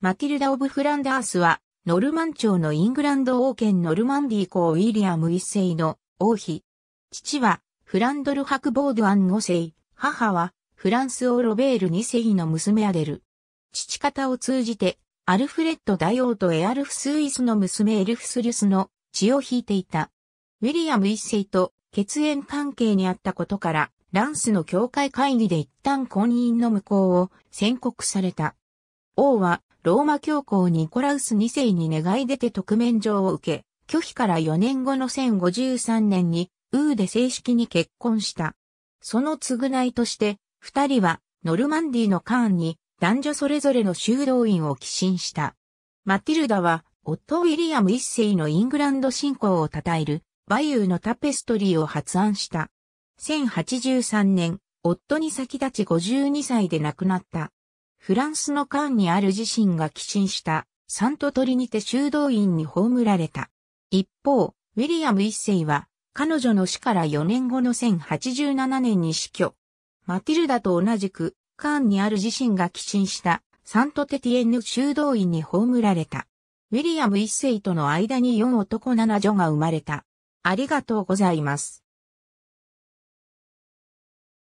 マティルダ・オブ・フランダースは、ノルマン朝のイングランド王権ノルマンディ公ウィリアム一世の王妃。父は、フランドル・ハク・ボードアン五世、母は、フランス王ロベール二世の娘アデル。父方を通じて、アルフレッド大王とエアルフスイスの娘エルフスリュスの血を引いていた。ウィリアム一世と血縁関係にあったことから、ランスの教会会議で一旦婚姻の無効を宣告された。王はローマ教皇ニコラウス2世に願い出て特面状を受け、拒否から4年後の1053年に、ウーで正式に結婚した。その償いとして、二人は、ノルマンディのカーンに、男女それぞれの修道院を寄進した。マティルダは、夫ウィリアム1世のイングランド侵攻を称える、バユーのタペストリーを発案した。1083年、夫に先立ち52歳で亡くなった。フランスのカーンにある自身が寄進したサントトリニテ修道院に葬られた。一方、ウィリアム一世は彼女の死から4年後の1087年に死去。マティルダと同じくカーンにある自身が寄進したサントテティエンヌ修道院に葬られた。ウィリアム一世との間に4男7女が生まれた。ありがとうございます。